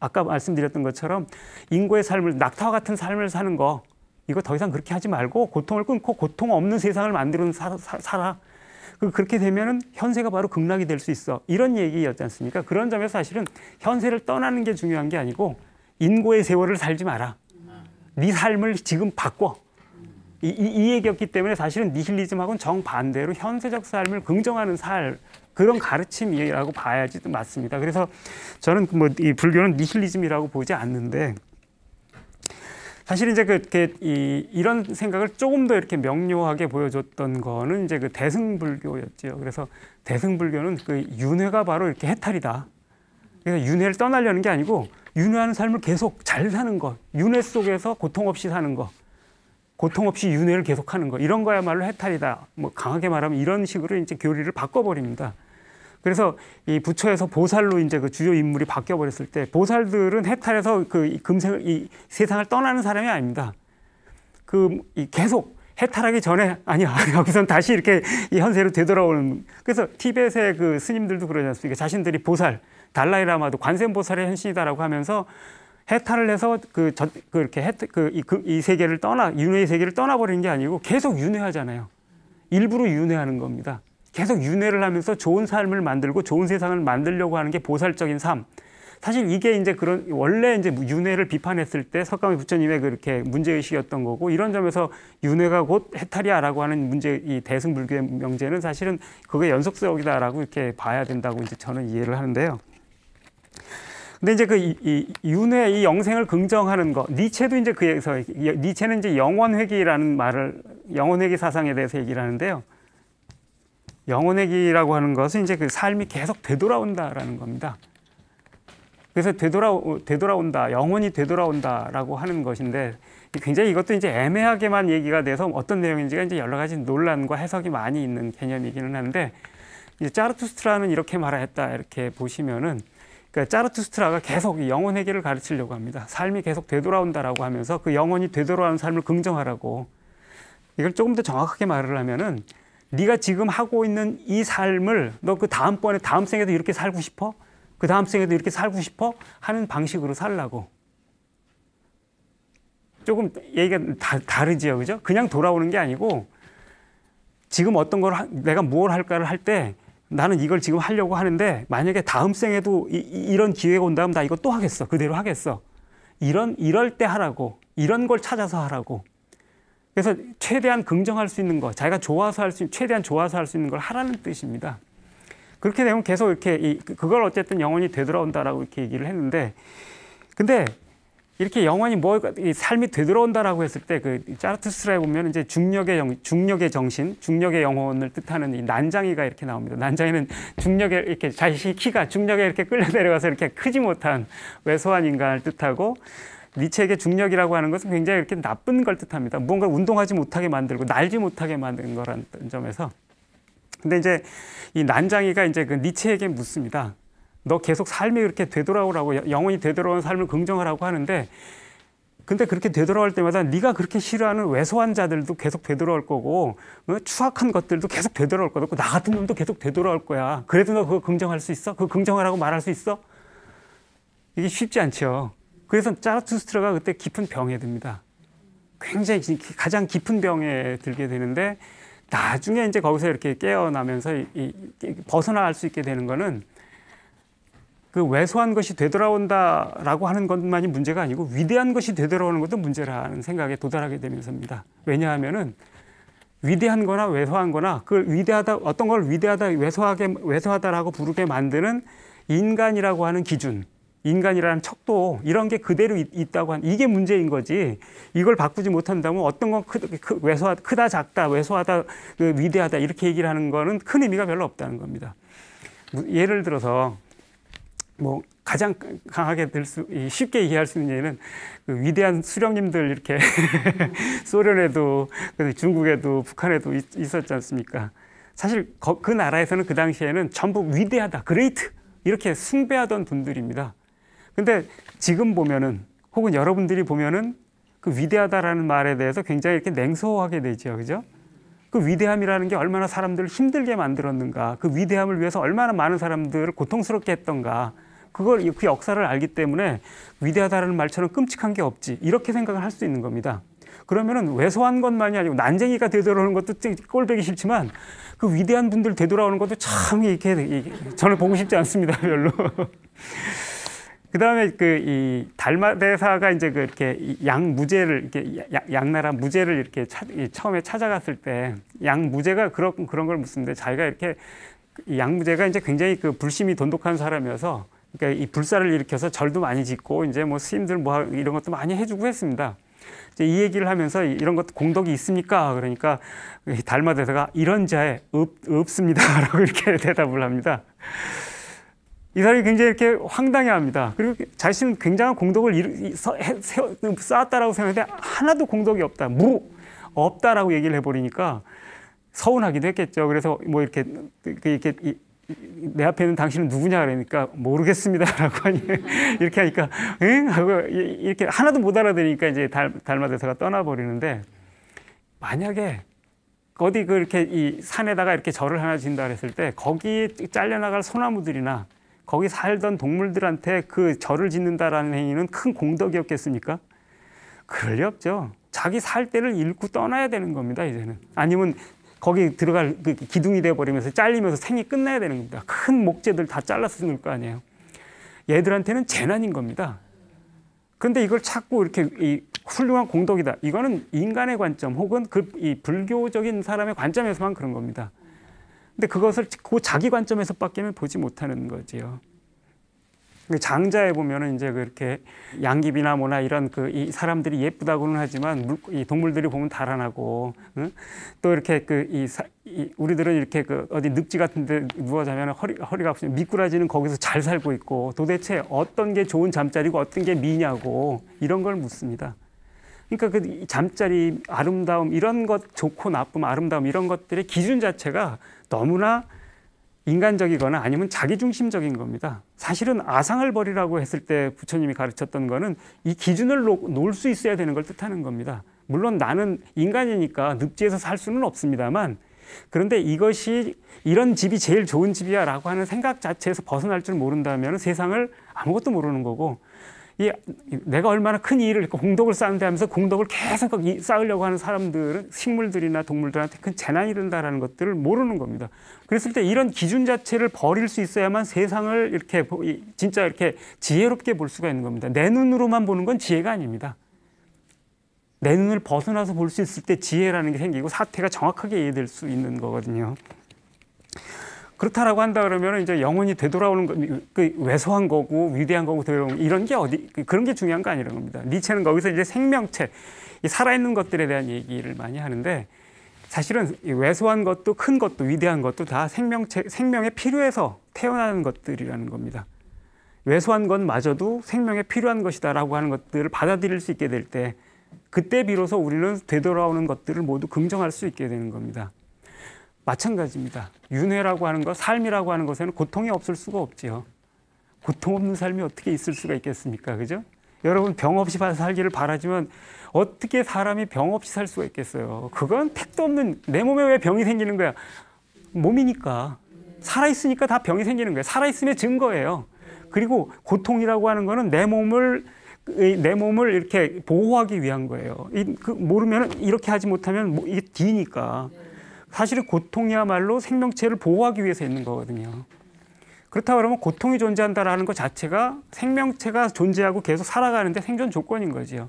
아까 말씀드렸던 것처럼 인고의 삶을 낙타와 같은 삶을 사는 거 이거 더 이상 그렇게 하지 말고 고통을 끊고 고통 없는 세상을 만드는 사, 사, 살아. 그, 그렇게 되면은 현세가 바로 극락이 될 수 있어. 이런 얘기였지 않습니까? 그런 점에서 사실은 현세를 떠나는 게 중요한 게 아니고 인고의 세월을 살지 마라. 네 삶을 지금 바꿔. 이, 이, 이 얘기였기 때문에 사실은 니힐리즘하고는 정반대로 현세적 삶을 긍정하는 삶 그런 가르침이라고 봐야지 맞습니다. 그래서 저는 그 뭐이 불교는 니힐리즘이라고 보지 않는데 사실 이제 그렇게 이, 이런 생각을 조금 더 이렇게 명료하게 보여줬던 거는 이제 그대승불교였지 그래서 대승불교는 그 윤회가 바로 이렇게 해탈이다. 그래서 윤회를 떠나려는 게 아니고 윤회하는 삶을 계속 잘 사는 것, 윤회 속에서 고통 없이 사는 것. 고통 없이 윤회를 계속하는 거 이런 거야말로 해탈이다. 뭐 강하게 말하면 이런 식으로 이제 교리를 바꿔버립니다. 그래서 이 부처에서 보살로 이제 그 주요 인물이 바뀌어 버렸을 때 보살들은 해탈해서 그 금생 이 세상을 떠나는 사람이 아닙니다. 그 계속 해탈하기 전에 아니야 하선 다시 이렇게 이 현세로 되돌아오는 그래서 티벳의 그 스님들도 그러지 않습니까? 자신들이 보살 달라이라마도 관세음보살의 현신이다라고 하면서 해탈을 해서 그, 저, 그 이렇게 해, 그, 이, 그, 이 세계를 떠나, 윤회의 세계를 떠나버리는 게 아니고 계속 윤회하잖아요. 일부러 윤회하는 겁니다. 계속 윤회를 하면서 좋은 삶을 만들고 좋은 세상을 만들려고 하는 게 보살적인 삶. 사실 이게 이제 그런 원래 이제 윤회를 비판했을 때 석가모 부처님의 그렇게 문제 의식이었던 거고 이런 점에서 윤회가 곧 해탈이야라고 하는 문제 이 대승불교의 명제는 사실은 그게 연속성이다라고 이렇게 봐야 된다고 이제 저는 이해를 하는데요. 근데 이제 그 이, 윤회 이 영생을 긍정하는 거 니체도 이제 그에서 니체는 이제 영원 회귀라는 말을 영원 회귀 사상에 대해서 얘기를 하는데요. 영원 회귀라고 하는 것은 이제 그 삶이 계속 되돌아온다라는 겁니다. 그래서 되돌아 되돌아온다, 영원히 되돌아온다라고 하는 것인데 굉장히 이것도 이제 애매하게만 얘기가 돼서 어떤 내용인지가 이제 여러 가지 논란과 해석이 많이 있는 개념이기는 한데 이제 짜르투스트라는 이렇게 말했다 이렇게 보시면은 그러니까 짜르투스트라가 계속 영혼 회개를 가르치려고 합니다. 삶이 계속 되돌아온다라고 하면서 그 영혼이 되돌아오는 삶을 긍정하라고. 이걸 조금 더 정확하게 말을 하면은 네가 지금 하고 있는 이 삶을 너 그 다음번에 다음 생에도 이렇게 살고 싶어? 그 다음 생에도 이렇게 살고 싶어? 하는 방식으로 살라고. 조금 얘기가 다, 다르지요. 그죠? 그냥 돌아오는 게 아니고 지금 어떤 걸 내가 무뭘 할까를 할때 나는 이걸 지금 하려고 하는데 만약에 다음 생에도 이, 런 기회가 온다면 나 이거 또 하겠어. 그대로 하겠어. 이런 이럴 때 하라고. 이런 걸 찾아서 하라고. 그래서 최대한 긍정할 수 있는 거, 자기가 좋아서 할 수 있는 최대한 좋아서 할 수 있는 걸 하라는 뜻입니다. 그렇게 되면 계속 이렇게 이, 그걸 어쨌든 영원히 되돌아온다라고 이렇게 얘기를 했는데 근데 이렇게 영원히 뭐 삶이 되돌아온다라고 했을 때그짜르투스라에 보면 이제 중력의 영, 중력의 정신, 중력의 영혼을 뜻하는 이 난장이가 이렇게 나옵니다. 난장이는 중력에 이렇게 자신의 키가 중력에 이렇게 끌려 내려가서 이렇게 크지 못한 왜소한 인간을 뜻하고 니체에게 중력이라고 하는 것은 굉장히 이렇게 나쁜 걸 뜻합니다. 뭔가 운동하지 못하게 만들고 날지 못하게 만든 거라는 점에서 근데 이제 이 난장이가 이제 그 니체에게 묻습니다. 너 계속 삶이 이렇게 되돌아오라고 영원히 되돌아오는 삶을 긍정하라고 하는데 근데 그렇게 되돌아올 때마다 네가 그렇게 싫어하는 왜소한 자들도 계속 되돌아올 거고 어, 추악한 것들도 계속 되돌아올 거고 나 같은 놈도 계속 되돌아올 거야. 그래도 너 그거 긍정할 수 있어? 그거 긍정하라고 말할 수 있어? 이게 쉽지 않죠. 그래서 짜르투스트라가 그때 깊은 병에 듭니다. 굉장히 가장 깊은 병에 들게 되는데 나중에 이제 거기서 이렇게 깨어나면서 이, 이, 벗어날수 있게 되는 거는 그 왜소한 것이 되돌아온다라고 하는 것만이 문제가 아니고 위대한 것이 되돌아오는 것도 문제라는 생각에 도달하게 되면서입니다. 왜냐하면은 위대한 거나 왜소한 거나 그 위대하다 어떤 걸 위대하다 왜소하게 왜소하다라고 부르게 만드는 인간이라고 하는 기준 인간이라는 척도 이런 게 그대로 있, 다고한 이게 문제인 거지 이걸 바꾸지 못한다면 어떤 건 크, 크, 왜소하, 크다 작다 왜소하다 그 위대하다 이렇게 얘기를 하는 거는 큰 의미가 별로 없다는 겁니다 예를 들어서 뭐 가장 강하게 될수 쉽게 이해할 수 있는 얘기는그 위대한 수령님들 이렇게 소련에도 그 중국에도 북한에도 있, 있었지 않습니까? 사실 거, 그 나라에서는 그 당시에는 전부 위대하다, 그레이트 이렇게 숭배하던 분들입니다. 근데 지금 보면은 혹은 여러분들이 보면은 그 위대하다라는 말에 대해서 굉장히 이렇게 냉소하게 되죠, 그죠? 그 위대함이라는 게 얼마나 사람들을 힘들게 만들었는가, 그 위대함을 위해서 얼마나 많은 사람들을 고통스럽게 했던가. 그걸 그 역사를 알기 때문에 위대하다는 말처럼 끔찍한 게 없지 이렇게 생각을 할 수 있는 겁니다. 그러면은 왜소한 것만이 아니고 난쟁이가 되돌아오는 것도 꼴보기 싫지만 그 위대한 분들 되돌아오는 것도 참 이렇게 저는 보고 싶지 않습니다 별로. 그다음에 그 이 달마대사가 이제 그렇게 양 무제를 이렇게 양나라 무제를 이렇게 차, 처음에 찾아갔을 때양 무제가 그런 그런 걸묻습니 자기가 이렇게 양무제가 이제 굉장히 그 불심이 돈독한 사람이어서 그러니까 이 불사를 일으켜서 절도 많이 짓고 이제 뭐 스님들 뭐 이런 것도 많이 해주고 했습니다. 이제 이 얘기를 하면서 이런 것 공덕이 있습니까? 그러니까 달마대사가 이런 자에 없, 습니다라고 이렇게 대답을 합니다. 이 사람이 굉장히 이렇게 황당해합니다. 그리고 자신은 굉장한 공덕을 쌓았다라고 생각했는데 하나도 공덕이 없다, 무 없다라고 얘기를 해버리니까 서운하기도 했겠죠. 그래서 뭐 이렇게 그, 이렇게 내 앞에 있는 당신은 누구냐 그러니까 모르겠습니다라고 하니 이렇게 하니까 응 하고 이렇게 하나도 못 알아들으니까 이제 달, 마대사가 떠나버리는데 만약에 어디 그렇게 이 산에다가 이렇게 절을 하나 진다 그랬을 때거기 잘려나갈 소나무들이나 거기 살던 동물들한테 그 절을 짓는다라는 행위는 큰 공덕이었겠습니까? 그럴 리 없죠. 자기 살 때를 잃고 떠나야 되는 겁니다, 이제는. 아니면 거기 들어갈 그 기둥이 되어버리면서 잘리면서 생이 끝나야 되는 겁니다. 큰 목재들 다 잘랐을 거 아니에요. 얘들한테는 재난인 겁니다. 근데 이걸 자꾸 이렇게 이 훌륭한 공덕이다. 이거는 인간의 관점 혹은 그이 불교적인 사람의 관점에서만 그런 겁니다. 근데 그것을 그 자기 관점에서 밖에는 보지 못하는 거지요. 그 장자에 보면은 이제 그렇게 양귀비나 뭐나 이런 그 이 사람들이 예쁘다고는 하지만 물, 이 동물들이 보면 달아나고 응? 또 이렇게 그이 이 우리들은 이렇게 그 어디 늪지 같은데 누워 자면 허리 허리가 아프지 미꾸라지는 거기서 잘 살고 있고 도대체 어떤 게 좋은 잠자리고 어떤 게 미냐고 이런 걸 묻습니다. 그러니까 그 잠자리 아름다움 이런 것 좋고 나쁨 아름다움 이런 것들의 기준 자체가 너무나 인간적이거나 아니면 자기중심적인 겁니다. 사실은 아상을 버리라고 했을 때 부처님이 가르쳤던 거는 이 기준을 놓을 수 있어야 되는 걸 뜻하는 겁니다. 물론 나는 인간이니까 늪지에서 살 수는 없습니다만 그런데 이것이 이런 집이 제일 좋은 집이야 라고 하는 생각 자체에서 벗어날 줄 모른다면 세상을 아무것도 모르는 거고 이 내가 얼마나 큰 일을 공덕을 쌓는데 하면서 공덕을 계속 쌓으려고 하는 사람들은 식물들이나 동물들한테 큰 재난이 된다라는 것들을 모르는 겁니다. 그랬을 때 이런 기준 자체를 버릴 수 있어야만 세상을 이렇게 진짜 이렇게 지혜롭게 볼 수가 있는 겁니다. 내 눈으로만 보는 건 지혜가 아닙니다. 내 눈을 벗어나서 볼 수 있을 때 지혜라는 게 생기고 사태가 정확하게 이해될 수 있는 거거든요. 그렇다라고 한다 그러면 이제 영혼이 되돌아오는 거, 그 왜소한 거고 위대한 거고 되돌아오는 이런 게 어디 그 그런 게 중요한 거 아니라는 겁니다. 니체는 거기서 이제 생명체, 살아있는 것들에 대한 얘기를 많이 하는데 사실은 이소한 것도 큰 것도 위대한 것도 다 생명체 생명의 필요에서 태어나는 것들이라는 겁니다. 왜소한 건 마저도 생명에 필요한 것이다라고 하는 것들을 받아들일 수 있게 될 때 그때 비로소 우리는 되돌아오는 것들을 모두 긍정할 수 있게 되는 겁니다. 마찬가지입니다. 윤회라고 하는 것, 삶이라고 하는 것에는 고통이 없을 수가 없지요. 고통 없는 삶이 어떻게 있을 수가 있겠습니까? 그죠? 여러분 병 없이 살기를 바라지만 어떻게 사람이 병 없이 살 수가 있겠어요? 그건 택도 없는 내 몸에 왜 병이 생기는 거야? 몸이니까 살아 있으니까 다 병이 생기는 거예 살아 있음의 증거예요. 그리고 고통이라고 하는 거는 내 몸을 내 몸을 이렇게 보호하기 위한 거예요. 그, 모르면 이렇게 하지 못하면 뭐 이게 뒤니까 사실은 고통이야말로 생명체를 보호하기 위해서 있는 거거든요. 그렇다 그러면 고통이 존재한다라는 것 자체가 생명체가 존재하고 계속 살아가는데 생존 조건인 거죠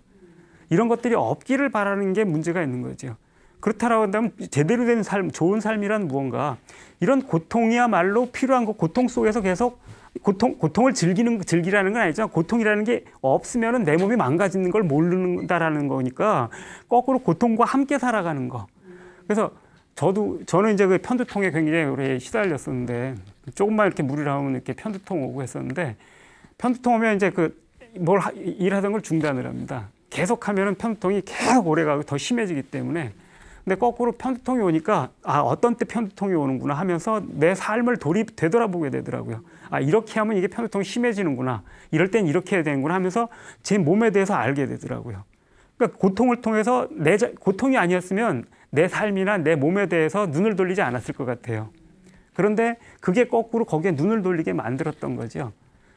이런 것들이 없기를 바라는 게 문제가 있는 거죠 그렇다라고 한다면 제대로 된 삶, 좋은 삶이란 무언가 이런 고통이야말로 필요한 거 고통 속에서 계속 고통 고통을 즐기는 즐기라는 건 아니죠. 고통이라는 게 없으면은 내 몸이 망가지는 걸 모르는다라는 거니까 거꾸로 고통과 함께 살아가는 거. 그래서 저도 저는 이제 그 편두통에 굉장히 오래 시달렸었는데 조금만 이렇게 물을 를 하면 이렇게 편두통 오고 했었는데 편두통 오면 이제 그 뭘 일하던 걸 중단을 합니다. 계속 하면은 편두통이 계속 오래 가고 더 심해지기 때문에 근데 거꾸로 편두통이 오니까 아 어떤 때 편두통이 오는구나 하면서 내 삶을 돌이 되돌아보게 되더라고요. 아 이렇게 하면 이게 편두통이 심해지는구나. 이럴 땐 이렇게 해야 되는구나 하면서 제 몸에 대해서 알게 되더라고요. 그러니까 고통을 통해서 내 자, 고통이 아니었으면 내 삶이나 내 몸에 대해서 눈을 돌리지 않았을 것 같아요. 그런데 그게 거꾸로 거기에 눈을 돌리게 만들었던 거죠.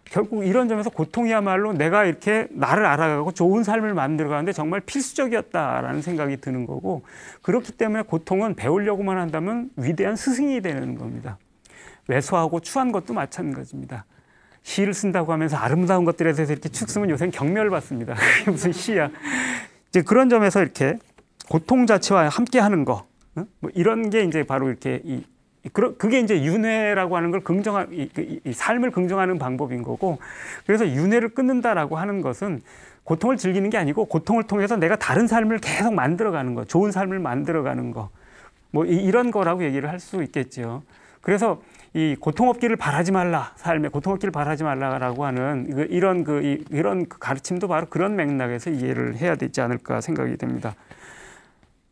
결국 이런 점에서 고통이야말로 내가 이렇게 나를 알아가고 좋은 삶을 만들어가는데 정말 필수적이었다라는 생각이 드는 거고 그렇기 때문에 고통은 배우려고만 한다면 위대한 스승이 되는 겁니다. 왜소하고 추한 것도 마찬가지입니다. 시를 쓴다고 하면서 아름다운 것들에 대해서 이렇게 축 쓰면 요새는 경멸받습니다. 그게 무슨 시야. 이제 그런 점에서 이렇게 고통 자체와 함께 하는 거. 어? 뭐 이런 게 이제 바로 이렇게 이그게 이제 윤회라고 하는 걸 긍정한 그, 이, 이, 삶을 긍정하는 방법인 거고 그래서 윤회를 끊는다라고 하는 것은 고통을 즐기는 게 아니고 고통을 통해서 내가 다른 삶을 계속 만들어가는 거 좋은 삶을 만들어가는 거뭐 이런 거라고 얘기를 할 수 있겠죠 그래서 이 고통 없기를 바라지 말라 삶에 고통 없기를 바라지 말라라고 하는 그 이런 그 이, 런 그 가르침도 바로 그런 맥락에서 이해를 해야 되지 않을까 생각이 됩니다.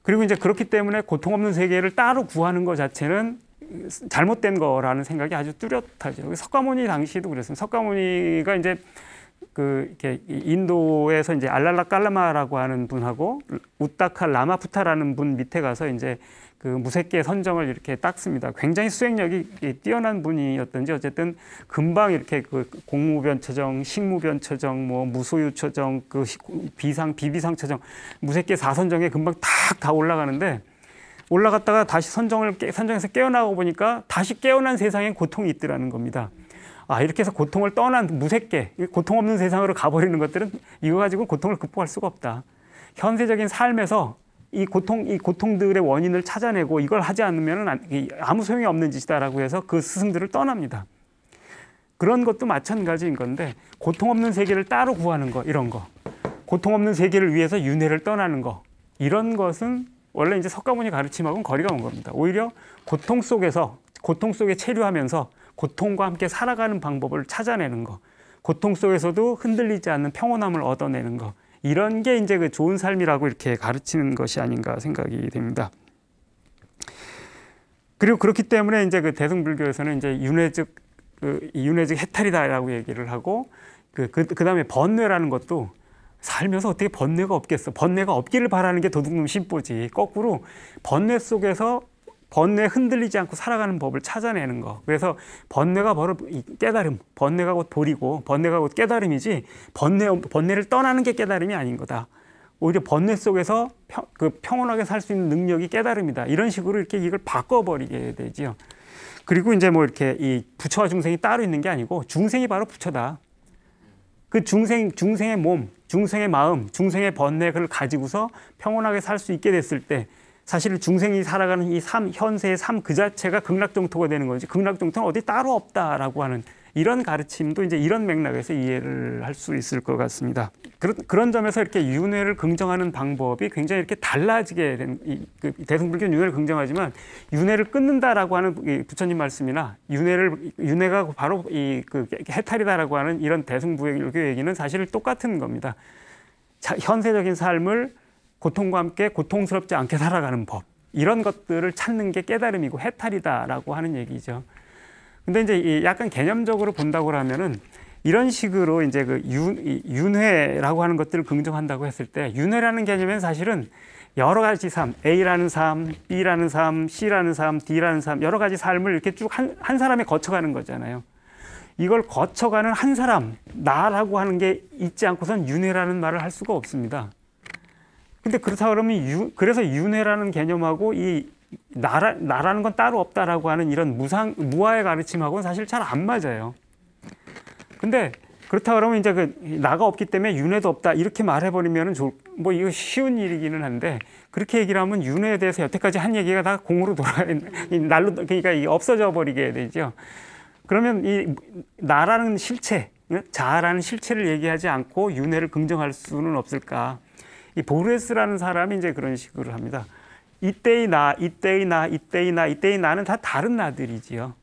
그리고 이제 그렇기 때문에 고통 없는 세계를 따로 구하는 것 자체는 잘못된 거라는 생각이 아주 뚜렷하죠. 석가모니 당시도 그랬습니다. 석가모니가 이제 그 이렇게 인도에서 이제 알랄라 깔라마라고 하는 분하고 우타카 라마푸타라는 분 밑에 가서 이제 그 무색계 선정을 이렇게 닦습니다. 굉장히 수행력이 뛰어난 분이었던지 어쨌든 금방 이렇게 그 공무변 처정, 식무변 처정, 뭐 무소유 처정, 그 비상 비비상 처정, 무색계 4선정에 금방 탁 다 올라가는데 올라갔다가 다시 선정을 선정에서 깨어나고 보니까 다시 깨어난 세상엔 고통이 있더라는 겁니다. 아 이렇게 해서 고통을 떠난 무색계, 고통 없는 세상으로 가버리는 것들은 이거 가지고 고통을 극복할 수가 없다. 현세적인 삶에서 이 고통 이 고통들의 원인을 찾아내고 이걸 하지 않으면 아무 소용이 없는 짓이다라고 해서 그 스승들을 떠납니다. 그런 것도 마찬가지인 건데 고통 없는 세계를 따로 구하는 거 이런 거 고통 없는 세계를 위해서 윤회를 떠나는 거 이런 것은 원래 이제 석가모니 가르침하고는 거리가 먼 겁니다. 오히려 고통 속에서 고통 속에 체류하면서 고통과 함께 살아가는 방법을 찾아내는 거 고통 속에서도 흔들리지 않는 평온함을 얻어내는 거 이런 게 이제 그 좋은 삶이라고 이렇게 가르치는 것이 아닌가 생각이 됩니다. 그리고 그렇기 때문에 이제 그 대승불교에서는 이제 윤회즉 그 윤회즉 해탈이다라고 얘기를 하고 그, 그, 그 다음에 번뇌라는 것도 살면서 어떻게 번뇌가 없겠어. 번뇌가 없기를 바라는 게 도둑놈 심보지. 거꾸로 번뇌 속에서 번뇌 흔들리지 않고 살아가는 법을 찾아내는 거. 그래서 번뇌가 바로 깨달음, 번뇌가 곧돌리고 번뇌가 곧 깨달음이지 번뇌 번뇌를 떠나는 게 깨달음이 아닌 거다. 오히려 번뇌 속에서 평, 그 평온하게 살 수 있는 능력이 깨달음이다. 이런 식으로 이렇게 이걸 바꿔버리게 되지요. 그리고 이제 뭐 이렇게 이 부처와 중생이 따로 있는 게 아니고 중생이 바로 부처다. 그 중생 중생의 몸, 중생의 마음, 중생의 번뇌 를 가지고서 평온하게 살 수 있게 됐을 때 사실 중생이 살아가는 이 삶, 현세의 삶 그 자체가 극락정토가 되는 거지. 극락정토는 어디 따로 없다라고 하는 이런 가르침도 이제 이런 맥락에서 이해를 할 수 있을 것 같습니다. 그런, 그런 점에서 이렇게 윤회를 긍정하는 방법이 굉장히 이렇게 달라지게 된, 이, 그 대승불교 윤회를 긍정하지만 윤회를 끊는다라고 하는 이 부처님 말씀이나 윤회를, 윤회가 바로 이, 그 해탈이다라고 하는 이런 대승불교 얘기는 사실 똑같은 겁니다. 자, 현세적인 삶을 고통과 함께 고통스럽지 않게 살아가는 법 이런 것들을 찾는 게 깨달음이고 해탈이다라고 하는 얘기죠. 근데 이제 약간 개념적으로 본다고 하면은 이런 식으로 이제 그 윤, 윤회라고 하는 것들을 긍정한다고 했을 때 윤회라는 개념은 사실은 여러 가지 삶, A라는 삶, B라는 삶, C라는 삶, D라는 삶, 여러 가지 삶을 이렇게 쭉한한 사람에 거쳐가는 거잖아요. 이걸 거쳐가는 한 사람, 나라고 하는 게 있지 않고선 윤회라는 말을 할 수가 없습니다. 근데 그렇다 그러면 유, 그래서 윤회라는 개념하고 이 나라, 나라는 건 따로 없다라고 하는 이런 무상, 무아의 가르침하고는 사실 잘 안 맞아요. 근데 그렇다 그러면 이제 그 나가 없기 때문에 윤회도 없다 이렇게 말해버리면은 뭐 이거 쉬운 일이기는 한데 그렇게 얘기를 하면 윤회에 대해서 여태까지 한 얘기가 다 공으로 돌아 날로 그러니까 없어져 버리게 되죠. 그러면 이 나라는 실체, 자아라는 실체를 얘기하지 않고 윤회를 긍정할 수는 없을까? 이 보르헤스라는 사람이 이제 그런 식으로 합니다. 이때의 나, 이때의 나, 이때의 나, 이때의 나는 다 다른 나들이지요.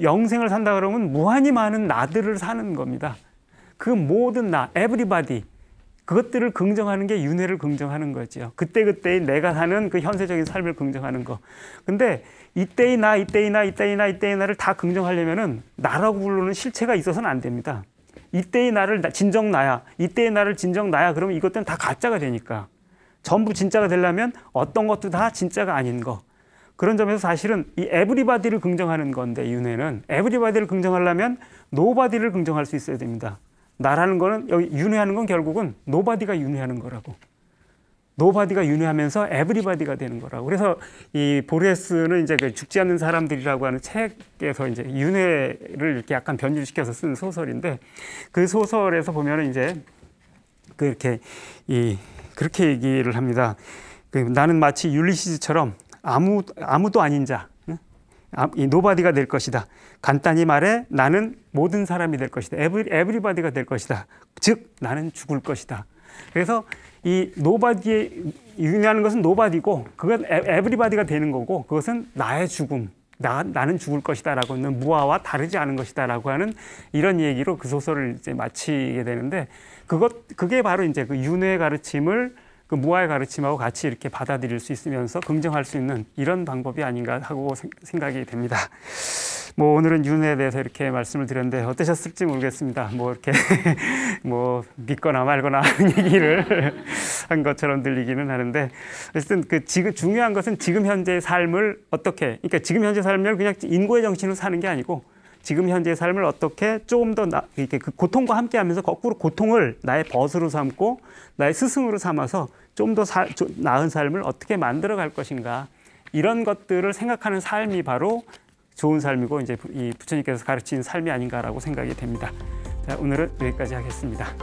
영생을 산다 그러면 무한히 많은 나들을 사는 겁니다. 그 모든 나, everybody. 그것들을 긍정하는 게 윤회를 긍정하는 거죠 그때그때의 내가 사는 그 현세적인 삶을 긍정하는 거. 근데 이때의 나, 이때의 나, 이때의 나, 이때의 나를 다 긍정하려면은 나라고 부르는 실체가 있어서는 안 됩니다. 이때의 나를 진정 나야, 이때의 나를 진정 나야 그러면 이것들은 다 가짜가 되니까 전부 진짜가 되려면 어떤 것도 다 진짜가 아닌 거 그런 점에서 사실은 이 에브리바디를 긍정하는 건데 윤회는 에브리바디를 긍정하려면 노바디를 긍정할 수 있어야 됩니다. 나라는 거는 여기 윤회하는 건 결국은 노바디가 윤회하는 거라고. 노바디가 윤회하면서 에브리바디가 되는 거라고. 그래서 이 보레스는 이제 그 죽지 않는 사람들이라고 하는 책에서 이제 윤회를 이렇게 약간 변질시켜서쓴 소설인데 그 소설에서 보면은 이제 그 이렇게 이 그렇게 얘기를 합니다. 그 나는 마치 율리시즈처럼 아무 아무도 아닌 자, 아, 이 노바디가 될 것이다. 간단히 말해 나는 모든 사람이 될 것이다. 에브리바디가 될 것이다. 즉 나는 죽을 것이다. 그래서 이 노바디에 유리하는 것은 노바디고 그건 에브리바디가 되는 거고 그것은 나의 죽음. 나, 나는 죽을 것이다라고 하는 무아와 다르지 않은 것이다라고 하는 이런 얘기로 그 소설을 이제 마치게 되는데 그것 그게 바로 이제 그 윤회의 가르침을 그 무아의 가르침하고 같이 이렇게 받아들일 수 있으면서 긍정할 수 있는 이런 방법이 아닌가 하고 생각이 됩니다. 뭐 오늘은 윤회에 대해서 이렇게 말씀을 드렸는데 어떠셨을지 모르겠습니다. 뭐 이렇게 뭐 믿거나 말거나 하는 얘기를 한 것처럼 들리기는 하는데 어쨌든 그 지금 중요한 것은 지금 현재의 삶을 어떻게 그러니까 지금 현재 삶을 그냥 인고의 정신으로 사는 게 아니고 지금 현재의 삶을 어떻게 조금 더 나, 이렇게 그 고통과 함께 하면서 거꾸로 고통을 나의 벗으로 삼고 나의 스승으로 삼아서 좀 더 나은 삶을 어떻게 만들어 갈 것인가 이런 것들을 생각하는 삶이 바로 좋은 삶이고 이제 이 부처님께서 가르치는 삶이 아닌가라고 생각이 됩니다. 자, 오늘은 여기까지 하겠습니다.